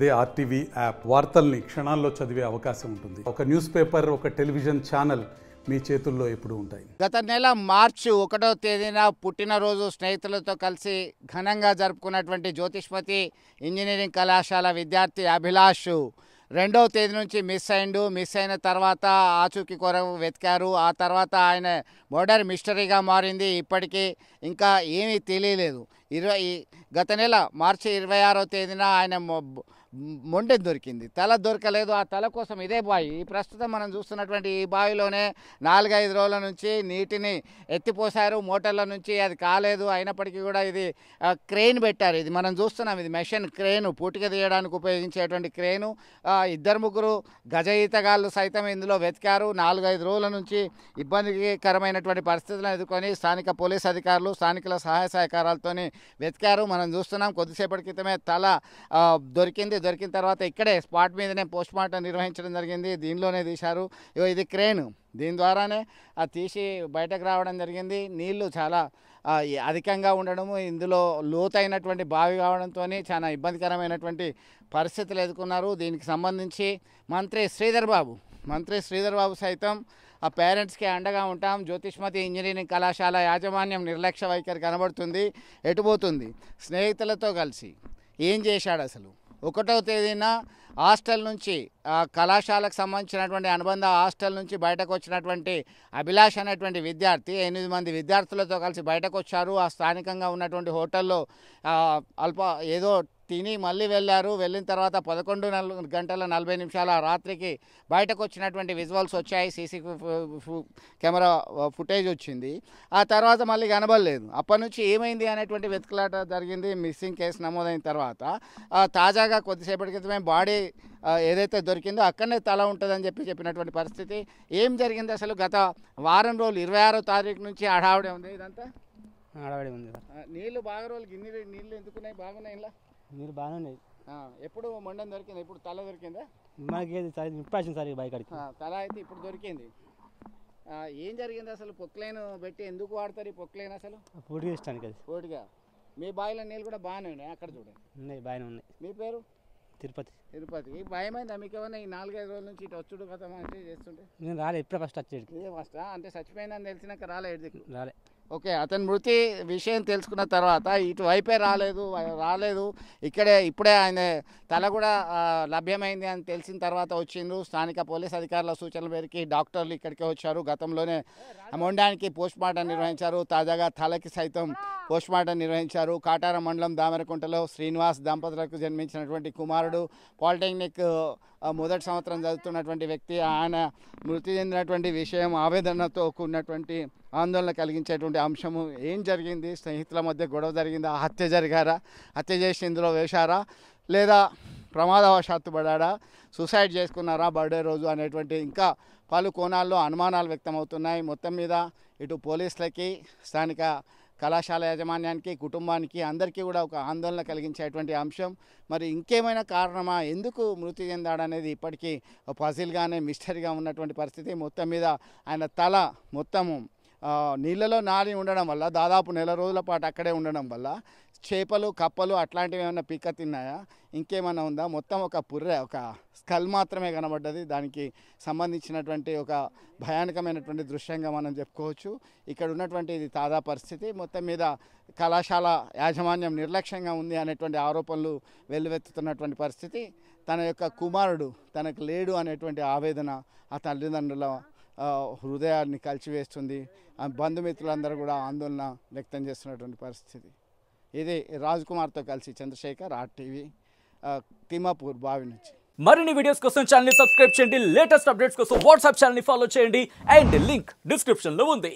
అదే RTV app వార్తల్ని క్షణాల్లో చదివే అవకాశం ఉంటుంది ఒక న్యూస్ పేపర్ ఒక టెలివిజన్ ఛానల్ మీ చేతుల్లో ఎప్పుడు ఉంటాయి గత నెల మార్చి ఒకటో తేదీన పుట్టినరోజు స్నేహితులతో కలిసి ఘనంగా జరుపుకున్నటువంటి జ్యోతిష్మతి ఇంజనీరింగ్ కళాశాల విద్యార్థి అభిలాష్ రెండవ తేదీ నుంచి మిస్ అయిండు మిస్ అయిన తర్వాత ఆచూకీ కొరకు వెతికారు ఆ తర్వాత ఆయన మోడర్ మిస్టరీగా మారింది ఇప్పటికీ ఇంకా ఏమీ తెలియలేదు ఇరవై గత నెల మార్చి ఇరవై ఆరో తేదీన ఆయన మొండె దొరికింది తల దొరకలేదు ఆ తల కోసం ఇదే బావి ప్రస్తుతం మనం చూస్తున్నటువంటి ఈ బావిలోనే నాలుగైదు రోజుల నుంచి నీటిని ఎత్తిపోసారు మోటార్ల నుంచి అది కాలేదు అయినప్పటికీ కూడా ఇది క్రెయిన్ పెట్టారు ఇది మనం చూస్తున్నాం ఇది మెషిన్ క్రెయిన్ పూటిక తీయడానికి ఉపయోగించేటువంటి క్రెయిను ఇద్దరు ముగ్గురు గజ ఈతగాళ్ళు సైతం ఇందులో వెతికారు నాలుగైదు రోజుల నుంచి ఇబ్బందికరమైనటువంటి పరిస్థితులను ఎదుర్కొని స్థానిక పోలీస్ అధికారులు స్థానికుల సహాయ సహకారాలతోని వెతికారు మనం చూస్తున్నాం కొద్దిసేపటి క్రితమే తల దొరికింది దొరికిన తర్వాత ఇక్కడే స్పాట్ మీదనే పోస్ట్ మార్టం నిర్వహించడం జరిగింది దీనిలోనే తీశారు ఇగో ఇది క్రేన్ దీని ద్వారానే అది తీసి బయటకు రావడం జరిగింది నీళ్లు చాలా అధికంగా ఉండడము ఇందులో లోతైనటువంటి బావి కావడంతో చాలా ఇబ్బందికరమైనటువంటి పరిస్థితులు ఎదుర్కొన్నారు దీనికి సంబంధించి మంత్రి శ్రీధర్ బాబు మంత్రి శ్రీధర్ బాబు సైతం ఆ పేరెంట్స్కి అండగా ఉంటాం జ్యోతిష్మతి ఇంజనీరింగ్ కళాశాల యాజమాన్యం నిర్లక్ష్య వైఖరి కనబడుతుంది ఎటుపోతుంది స్నేహితులతో కలిసి ఏం చేశాడు అసలు ఒకటవ తేదీన హాస్టల్ నుంచి కళాశాలకు సంబంధించినటువంటి అనుబంధ హాస్టల్ నుంచి బయటకు వచ్చినటువంటి అభిలాష్ అనేటువంటి విద్యార్థి ఎనిమిది మంది విద్యార్థులతో కలిసి బయటకు వచ్చారు ఆ స్థానికంగా ఉన్నటువంటి హోటల్లో అల్ప ఏదో తిని మళ్ళీ వెళ్ళారు వెళ్ళిన తర్వాత పదకొండు గంటల నలభై నిమిషాల రాత్రికి బయటకు వచ్చినటువంటి విజువల్స్ వచ్చాయి సీసీ కెమెరా ఫుటేజ్ వచ్చింది ఆ తర్వాత మళ్ళీ కనబడలేదు అప్పటి నుంచి ఏమైంది అనేటువంటి వెతుకులాట జరిగింది మిస్సింగ్ కేసు నమోదైన తర్వాత తాజాగా కొద్దిసేపటి క్రితమే బాడీ ఏదైతే దొరికిందో అక్కడనే తల ఉంటుందని చెప్పి చెప్పినటువంటి పరిస్థితి ఏం జరిగింది అసలు గత వారం రోజులు ఇరవై ఆరో తారీఖు నుంచి హడావుడే ఉంది ఇదంతా హడావుడి ఉంది నీళ్ళు బాగా రోజులు గిన్నె నీళ్ళు ఎందుకున్నాయి బాగున్నాయి ఇలా మీరు బాగానే ఉన్నాయి ఎప్పుడు మొండం దొరికింది ఇప్పుడు తల దొరికిందా మనకి ఇంపాషన్ సార్ బైక్ అడిగి తల అయితే ఇప్పుడు దొరికింది ఏం జరిగింది అసలు పొక్లైన్ పెట్టి ఎందుకు వాడతారు ఈ పొక్లైన్ అసలు పోటీ ఇష్టానికి అది పోటీగా మీ బావిలో నీళ్ళు కూడా బాగానే ఉన్నాయి అక్కడ చూడండి ఉన్నాయి బాగానే ఉన్నాయి మీ పేరు తిరుపతి తిరుపతి ఈ భయమైందా మీకు ఏమన్నా ఈ నాలుగైదు రోజుల నుంచి ఇటు వచ్చుడు కదా కథ చేస్తుంటే నేను రాలే ఎప్పుడే ఫస్ట్ వచ్చేది ఫస్ట్ అంటే చచ్చిపోయిందని తెలిసినాక రాలే రాలే ఓకే అతని మృతి విషయం తెలుసుకున్న తర్వాత ఇటువైపే రాలేదు రాలేదు ఇక్కడే ఇప్పుడే ఆయన తల కూడా లభ్యమైంది అని తెలిసిన తర్వాత వచ్చిండ్రు స్థానిక పోలీస్ అధికారుల సూచనల మేరకు డాక్టర్లు ఇక్కడికే వచ్చారు గతంలోనే మొండానికి పోస్ట్ మార్టం నిర్వహించారు తాజాగా తలకి సైతం పోస్టుమార్టం నిర్వహించారు కాటార మండలం దామరకుంటలో శ్రీనివాస్ దంపతులకు జన్మించినటువంటి కుమారుడు పాలిటెక్నిక్ మొదటి సంవత్సరం చదువుతున్నటువంటి వ్యక్తి ఆయన మృతి చెందినటువంటి విషయం ఆవేదనతో కూడినటువంటి ఆందోళన కలిగించేటువంటి అంశము ఏం జరిగింది స్నేహితుల మధ్య గొడవ జరిగిందా హత్య జరిగారా హత్య చేసి ఇందులో వేశారా లేదా ప్రమాదవశాత్తు పడాడా సూసైడ్ చేసుకున్నారా బర్త్డే రోజు అనేటువంటి ఇంకా పలు కోణాల్లో అనుమానాలు వ్యక్తమవుతున్నాయి మొత్తం మీద ఇటు పోలీసులకి స్థానిక కళాశాల యాజమాన్యానికి కుటుంబానికి అందరికీ కూడా ఒక ఆందోళన కలిగించేటువంటి అంశం మరి ఇంకేమైనా కారణమా ఎందుకు మృతి చెందాడనేది ఇప్పటికీ పజిల్గానే మిస్టరీగా ఉన్నటువంటి పరిస్థితి మొత్తం మీద ఆయన తల మొత్తము నీళ్ళలో నాని ఉండడం వల్ల దాదాపు నెల రోజుల పాటు అక్కడే ఉండడం వల్ల చేపలు కప్పలు అట్లాంటివి ఏమైనా పిక్క తిన్నాయా ఇంకేమైనా ఉందా మొత్తం ఒక పుర్రె ఒక స్కల్ మాత్రమే కనబడ్డది దానికి సంబంధించినటువంటి ఒక భయానకమైనటువంటి దృశ్యంగా మనం చెప్పుకోవచ్చు ఇక్కడ ఉన్నటువంటి ఇది తాజా పరిస్థితి మొత్తం మీద కళాశాల యాజమాన్యం నిర్లక్ష్యంగా ఉంది అనేటువంటి ఆరోపణలు వెల్లువెత్తుతున్నటువంటి పరిస్థితి తన యొక్క కుమారుడు తనకు లేడు అనేటువంటి ఆవేదన ఆ తల్లిదండ్రుల హృదయాన్ని కలిచివేస్తుంది బంధుమిత్రులందరూ కూడా ఆందోళన వ్యక్తం చేస్తున్నటువంటి పరిస్థితి ఇది రాజ్ కుమార్తో కలిసి చంద్రశేఖర్ ఆర్టీవీ తిమాపూర్ బావి నుంచి మరిన్ని వీడియోస్ కోసం ఛానల్ సబ్స్క్రైబ్ చేయండి లేటెస్ట్ అప్డేట్స్ కోసం వాట్సాప్ ఛానల్ ఫాలో చేయండి అండ్ లింక్ డిస్క్రిప్షన్లో ఉంది